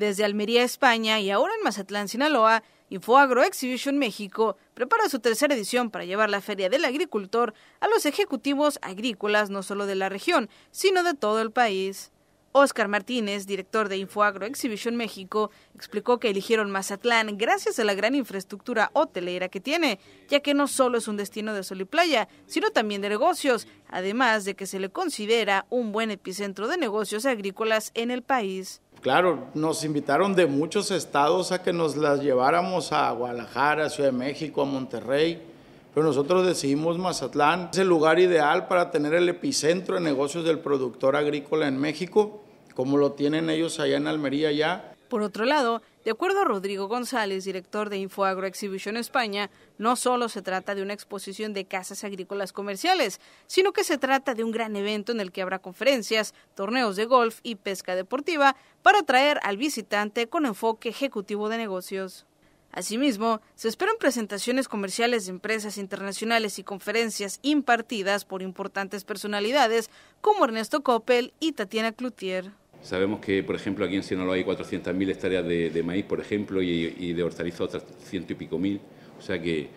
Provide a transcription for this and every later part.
Desde Almería, España y ahora en Mazatlán, Sinaloa, Infoagro Exhibition México prepara su tercera edición para llevar la Feria del Agricultor a los ejecutivos agrícolas no solo de la región, sino de todo el país. Oscar Martínez, director de Infoagro Exhibition México, explicó que eligieron Mazatlán gracias a la gran infraestructura hotelera que tiene, ya que no solo es un destino de sol y playa, sino también de negocios, además de que se le considera un buen epicentro de negocios agrícolas en el país. Claro, nos invitaron de muchos estados a que nos las lleváramos a Guadalajara, Ciudad de México, a Monterrey, pero nosotros decidimos Mazatlán. Es el lugar ideal para tener el epicentro de negocios del productor agrícola en México, como lo tienen ellos allá en Almería ya. Por otro lado, de acuerdo a Rodrigo González, director de Infoagro Exhibition España, no solo se trata de una exposición de casas agrícolas comerciales, sino que se trata de un gran evento en el que habrá conferencias, torneos de golf y pesca deportiva para atraer al visitante con enfoque ejecutivo de negocios. Asimismo, se esperan presentaciones comerciales de empresas internacionales y conferencias impartidas por importantes personalidades como Ernesto Coppel y Tatiana Cloutier. Sabemos que, por ejemplo, aquí en Sinaloa hay 400.000 hectáreas de, de, maíz, por ejemplo, y, de hortalizas otras ciento y pico mil. O sea que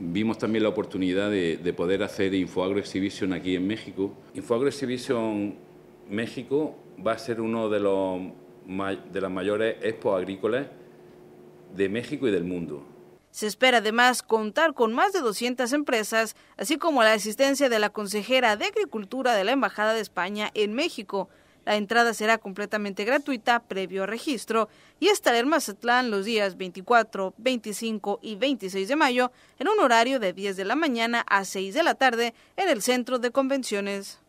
vimos también la oportunidad de, de poder hacer Infoagro Exhibition aquí en México. Infoagro Exhibition México va a ser uno de, los, de las mayores expos agrícolas de México y del mundo. Se espera además contar con más de 200 empresas, así como la asistencia de la consejera de Agricultura de la Embajada de España en México, la entrada será completamente gratuita previo registro y estará en Mazatlán los días 24, 25 y 26 de mayo en un horario de 10 de la mañana a 6 de la tarde en el Centro de Convenciones.